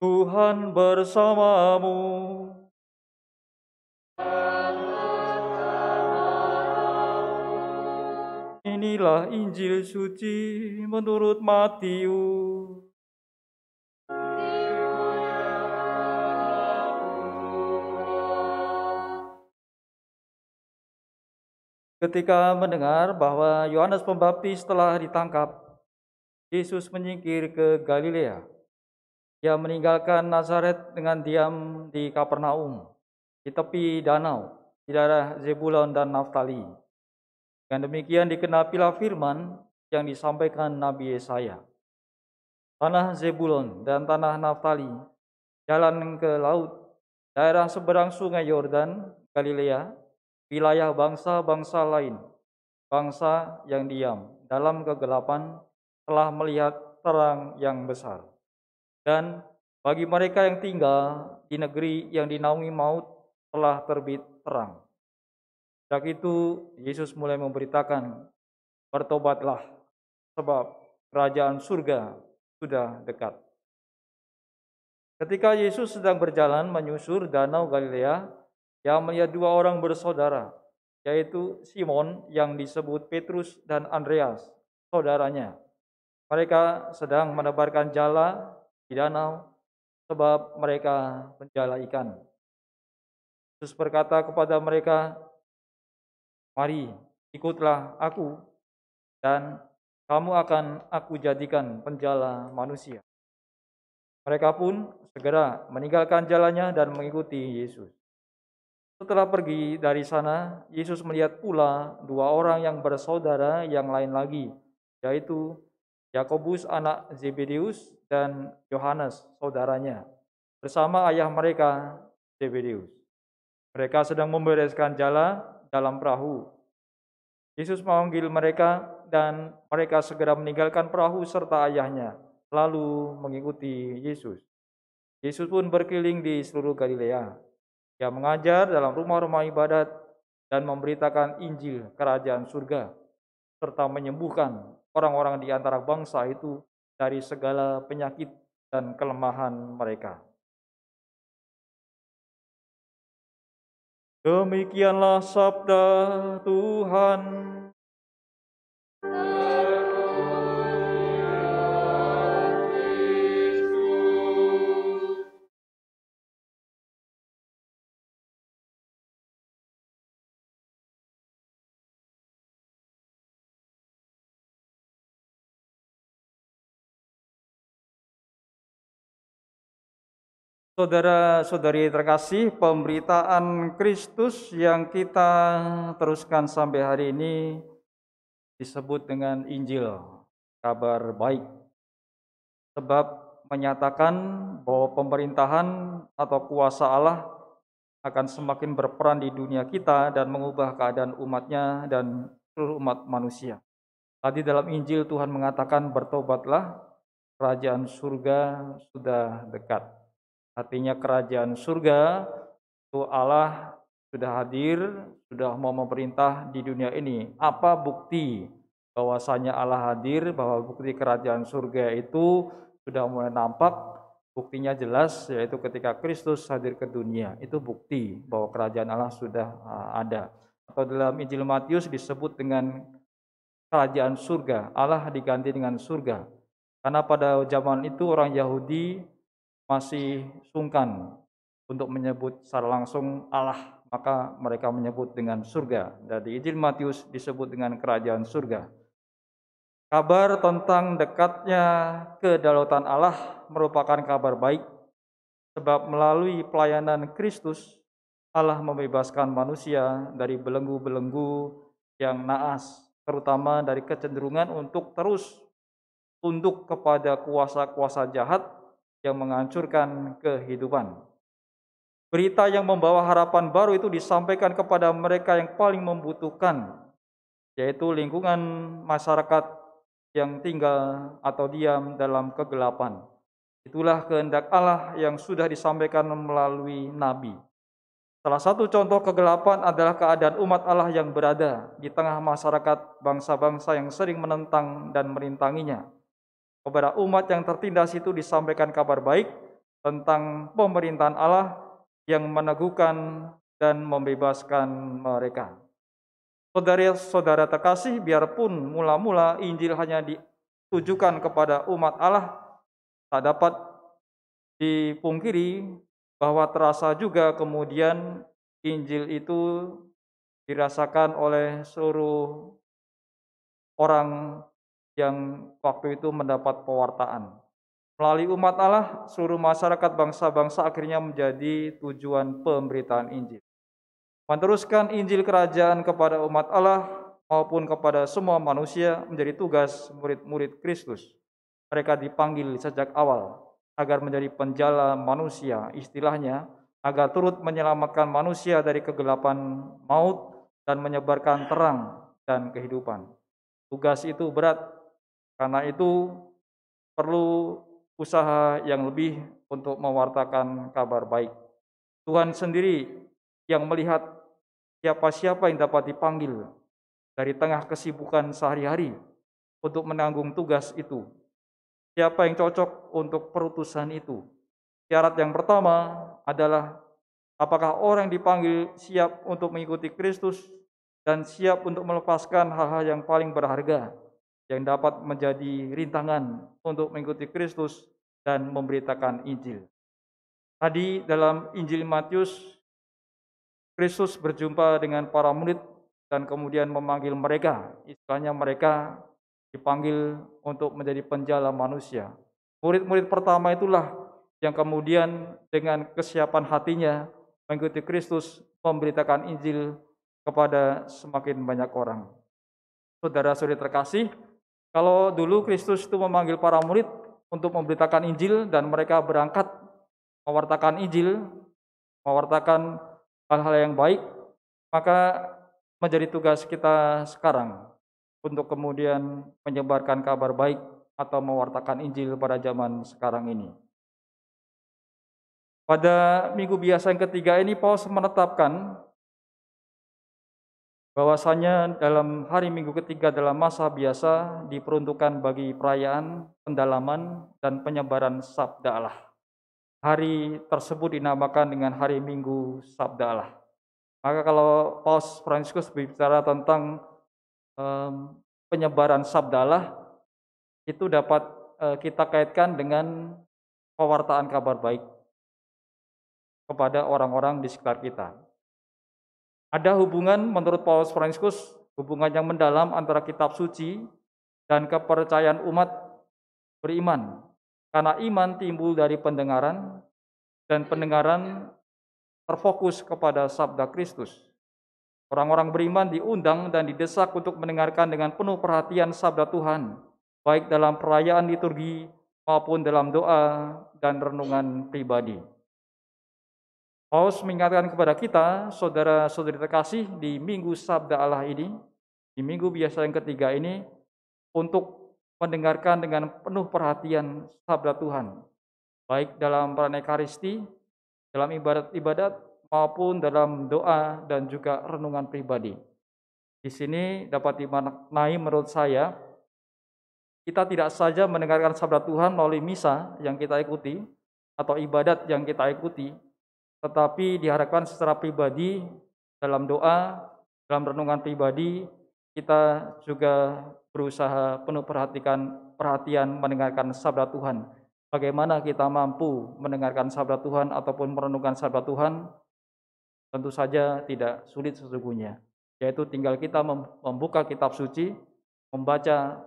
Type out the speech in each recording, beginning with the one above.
Tuhan bersamamu. Inilah Injil suci menurut Matius. Ketika mendengar bahwa Yohanes Pembaptis telah ditangkap, Yesus menyingkir ke Galilea ia meninggalkan Nazaret dengan diam di Kapernaum, di tepi danau, di daerah Zebulon dan Naftali. Dengan demikian dikenal dikenapilah firman yang disampaikan Nabi Yesaya. Tanah Zebulon dan tanah Naftali, jalan ke laut, daerah seberang sungai Yordan, Galilea, wilayah bangsa-bangsa lain, bangsa yang diam dalam kegelapan telah melihat terang yang besar. Dan bagi mereka yang tinggal di negeri yang dinaungi maut telah terbit terang. Sejak itu Yesus mulai memberitakan, bertobatlah sebab kerajaan surga sudah dekat. Ketika Yesus sedang berjalan menyusur danau Galilea, ia melihat dua orang bersaudara, yaitu Simon yang disebut Petrus dan Andreas, saudaranya. Mereka sedang menebarkan jala di danau, sebab mereka menjala ikan. Yesus berkata kepada mereka, Mari, ikutlah aku, dan kamu akan aku jadikan penjala manusia. Mereka pun segera meninggalkan jalannya dan mengikuti Yesus. Setelah pergi dari sana, Yesus melihat pula dua orang yang bersaudara yang lain lagi, yaitu Yakobus anak Zebedeus dan Yohanes, saudaranya, bersama ayah mereka, Zebedeus. Mereka sedang membereskan jala dalam perahu. Yesus memanggil mereka dan mereka segera meninggalkan perahu serta ayahnya, lalu mengikuti Yesus. Yesus pun berkeliling di seluruh Galilea. Ia mengajar dalam rumah-rumah ibadat dan memberitakan Injil kerajaan surga, serta menyembuhkan orang-orang di antara bangsa itu dari segala penyakit dan kelemahan mereka. Demikianlah sabda Tuhan. Amin. Saudara-saudari terkasih, pemberitaan Kristus yang kita teruskan sampai hari ini disebut dengan Injil, kabar baik. Sebab menyatakan bahwa pemerintahan atau kuasa Allah akan semakin berperan di dunia kita dan mengubah keadaan umatnya dan seluruh umat manusia. Tadi dalam Injil Tuhan mengatakan bertobatlah, kerajaan surga sudah dekat. Artinya kerajaan surga itu Allah sudah hadir, sudah mau memerintah di dunia ini. Apa bukti bahwasanya Allah hadir, bahwa bukti kerajaan surga itu sudah mulai nampak, buktinya jelas yaitu ketika Kristus hadir ke dunia. Itu bukti bahwa kerajaan Allah sudah e, ada. Atau dalam Injil Matius disebut dengan kerajaan surga, Allah diganti dengan surga. Karena pada zaman itu orang Yahudi masih sungkan untuk menyebut secara langsung Allah, maka mereka menyebut dengan surga. Dan di Injil Matius disebut dengan kerajaan surga. Kabar tentang dekatnya kedaulatan Allah merupakan kabar baik sebab melalui pelayanan Kristus Allah membebaskan manusia dari belenggu-belenggu yang naas, terutama dari kecenderungan untuk terus tunduk kepada kuasa-kuasa jahat yang menghancurkan kehidupan. Berita yang membawa harapan baru itu disampaikan kepada mereka yang paling membutuhkan, yaitu lingkungan masyarakat yang tinggal atau diam dalam kegelapan. Itulah kehendak Allah yang sudah disampaikan melalui nabi. Salah satu contoh kegelapan adalah keadaan umat Allah yang berada di tengah masyarakat bangsa-bangsa yang sering menentang dan merintanginya kepada umat yang tertindas itu disampaikan kabar baik tentang pemerintahan Allah yang meneguhkan dan membebaskan mereka. Saudara-saudara terkasih, biarpun mula-mula Injil hanya ditujukan kepada umat Allah, tak dapat dipungkiri bahwa terasa juga kemudian Injil itu dirasakan oleh seluruh orang yang waktu itu mendapat pewartaan. Melalui umat Allah, seluruh masyarakat bangsa-bangsa akhirnya menjadi tujuan pemberitaan Injil. Meneruskan Injil kerajaan kepada umat Allah maupun kepada semua manusia menjadi tugas murid-murid Kristus. Mereka dipanggil sejak awal agar menjadi penjala manusia, istilahnya, agar turut menyelamatkan manusia dari kegelapan maut dan menyebarkan terang dan kehidupan. Tugas itu berat karena itu perlu usaha yang lebih untuk mewartakan kabar baik. Tuhan sendiri yang melihat siapa-siapa yang dapat dipanggil dari tengah kesibukan sehari-hari untuk menanggung tugas itu. Siapa yang cocok untuk perutusan itu? Syarat yang pertama adalah apakah orang dipanggil siap untuk mengikuti Kristus dan siap untuk melepaskan hal-hal yang paling berharga yang dapat menjadi rintangan untuk mengikuti Kristus dan memberitakan Injil. Tadi dalam Injil Matius, Kristus berjumpa dengan para murid dan kemudian memanggil mereka. Istilahnya mereka dipanggil untuk menjadi penjala manusia. Murid-murid pertama itulah yang kemudian dengan kesiapan hatinya mengikuti Kristus memberitakan Injil kepada semakin banyak orang. Saudara-saudari terkasih, kalau dulu Kristus itu memanggil para murid untuk memberitakan Injil dan mereka berangkat mewartakan Injil, mewartakan hal-hal yang baik, maka menjadi tugas kita sekarang untuk kemudian menyebarkan kabar baik atau mewartakan Injil pada zaman sekarang ini. Pada minggu biasa yang ketiga ini Paulus menetapkan bahwasanya dalam hari Minggu ketiga dalam masa biasa diperuntukkan bagi perayaan, pendalaman, dan penyebaran Sabda Allah. Hari tersebut dinamakan dengan hari Minggu Sabda Allah. Maka kalau Paus Fransiskus berbicara tentang um, penyebaran Sabda Allah, itu dapat uh, kita kaitkan dengan pewartaan kabar baik kepada orang-orang di sekitar kita. Ada hubungan menurut Paulus Franciscus, hubungan yang mendalam antara kitab suci dan kepercayaan umat beriman. Karena iman timbul dari pendengaran dan pendengaran terfokus kepada sabda Kristus. Orang-orang beriman diundang dan didesak untuk mendengarkan dengan penuh perhatian sabda Tuhan, baik dalam perayaan liturgi maupun dalam doa dan renungan pribadi. Paulus mengingatkan kepada kita, saudara-saudari terkasih, di minggu sabda Allah ini, di minggu biasa yang ketiga ini, untuk mendengarkan dengan penuh perhatian sabda Tuhan, baik dalam peranekaristi, dalam ibadat-ibadat, maupun dalam doa dan juga renungan pribadi. Di sini dapat dimaknai menurut saya, kita tidak saja mendengarkan sabda Tuhan melalui misa yang kita ikuti, atau ibadat yang kita ikuti, tetapi diharapkan secara pribadi dalam doa, dalam renungan pribadi kita juga berusaha penuh perhatikan perhatian mendengarkan sabda Tuhan. Bagaimana kita mampu mendengarkan sabda Tuhan ataupun merenungkan sabda Tuhan? Tentu saja tidak sulit sesungguhnya. Yaitu tinggal kita membuka kitab suci, membaca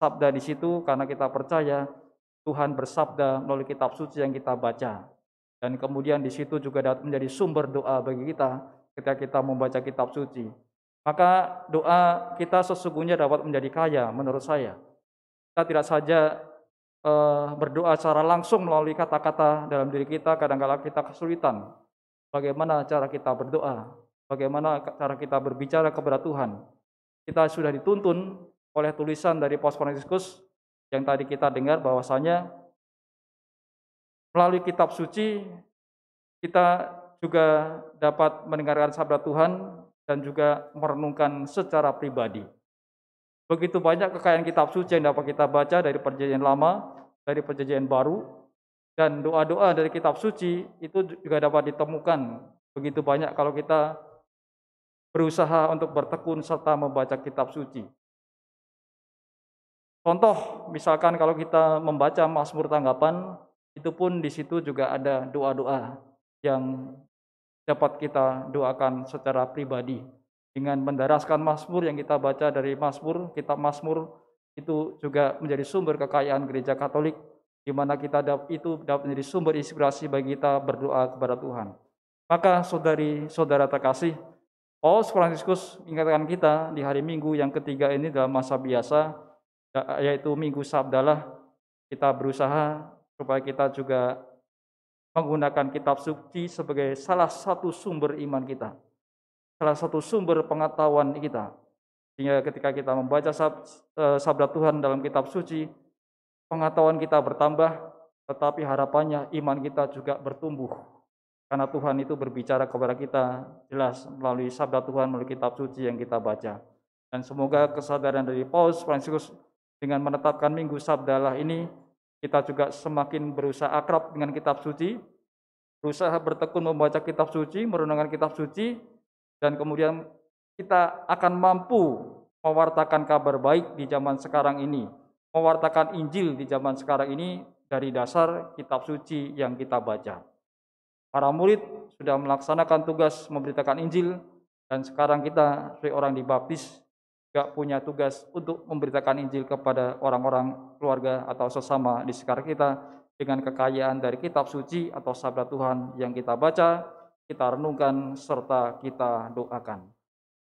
sabda di situ karena kita percaya Tuhan bersabda melalui kitab suci yang kita baca. Dan kemudian di situ juga dapat menjadi sumber doa bagi kita ketika kita membaca kitab suci. Maka doa kita sesungguhnya dapat menjadi kaya menurut saya. Kita tidak saja e, berdoa secara langsung melalui kata-kata dalam diri kita, kadang-kala kita kesulitan. Bagaimana cara kita berdoa? Bagaimana cara kita berbicara kepada Tuhan? Kita sudah dituntun oleh tulisan dari Paus Franciscus yang tadi kita dengar bahwasanya Melalui kitab suci, kita juga dapat mendengarkan sabda Tuhan dan juga merenungkan secara pribadi. Begitu banyak kekayaan kitab suci yang dapat kita baca dari perjanjian lama, dari perjanjian baru, dan doa-doa dari kitab suci itu juga dapat ditemukan. Begitu banyak kalau kita berusaha untuk bertekun serta membaca kitab suci. Contoh, misalkan kalau kita membaca Mazmur Tanggapan, itu pun di situ juga ada doa-doa yang dapat kita doakan secara pribadi dengan mendaraskan Mazmur yang kita baca dari Mazmur, kitab Mazmur itu juga menjadi sumber kekayaan gereja Katolik di mana kita dapat itu dapat menjadi sumber inspirasi bagi kita berdoa kepada Tuhan. Maka saudari saudara terkasih, Paulus Fransiskus mengingatkan kita di hari Minggu yang ketiga ini dalam masa biasa, ya, yaitu Minggu Sabdalah, kita berusaha supaya kita juga menggunakan kitab suci sebagai salah satu sumber iman kita, salah satu sumber pengetahuan kita. Sehingga ketika kita membaca sab, e, sabda Tuhan dalam kitab suci, pengetahuan kita bertambah, tetapi harapannya iman kita juga bertumbuh. Karena Tuhan itu berbicara kepada kita jelas melalui sabda Tuhan, melalui kitab suci yang kita baca. Dan semoga kesadaran dari Paulus Fransiskus dengan menetapkan Minggu Sabdalah ini kita juga semakin berusaha akrab dengan kitab suci, berusaha bertekun membaca kitab suci, merenungkan kitab suci, dan kemudian kita akan mampu mewartakan kabar baik di zaman sekarang ini, mewartakan Injil di zaman sekarang ini dari dasar kitab suci yang kita baca. Para murid sudah melaksanakan tugas memberitakan Injil, dan sekarang kita sebagai orang dibaptis gak punya tugas untuk memberitakan Injil kepada orang-orang keluarga atau sesama di sekitar kita dengan kekayaan dari kitab suci atau sabda Tuhan yang kita baca, kita renungkan serta kita doakan.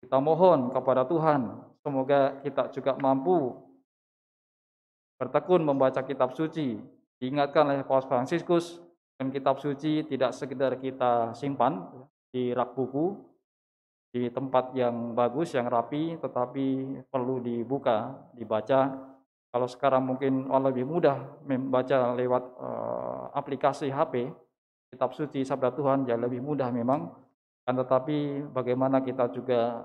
Kita mohon kepada Tuhan, semoga kita juga mampu bertekun membaca kitab suci. Diingatkan oleh Paus Fransiskus, dan kitab suci tidak sekedar kita simpan di rak buku, di tempat yang bagus, yang rapi, tetapi perlu dibuka, dibaca. Kalau sekarang mungkin lebih mudah membaca lewat e, aplikasi HP, kitab suci sabda Tuhan ya lebih mudah memang. Kan tetapi bagaimana kita juga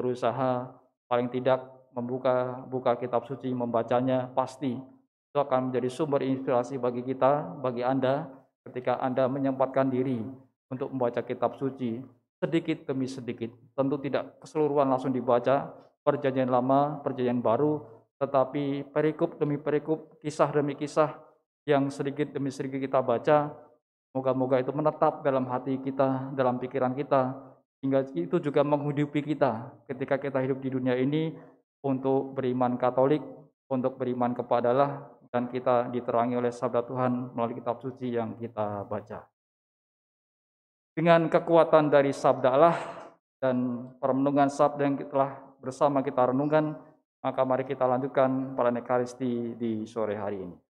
berusaha paling tidak membuka buka kitab suci, membacanya pasti. Itu akan menjadi sumber inspirasi bagi kita, bagi Anda ketika Anda menyempatkan diri untuk membaca kitab suci sedikit demi sedikit. Tentu tidak keseluruhan langsung dibaca, perjanjian lama, perjanjian baru, tetapi perikop demi perikop, kisah demi kisah yang sedikit demi sedikit kita baca, moga-moga itu menetap dalam hati kita, dalam pikiran kita, hingga itu juga menghidupi kita ketika kita hidup di dunia ini untuk beriman Katolik, untuk beriman kepada Allah, dan kita diterangi oleh sabda Tuhan melalui kitab suci yang kita baca dengan kekuatan dari sabda Allah dan perenungan sabda yang telah bersama kita renungkan, maka mari kita lanjutkan pada Ekaristi di sore hari ini.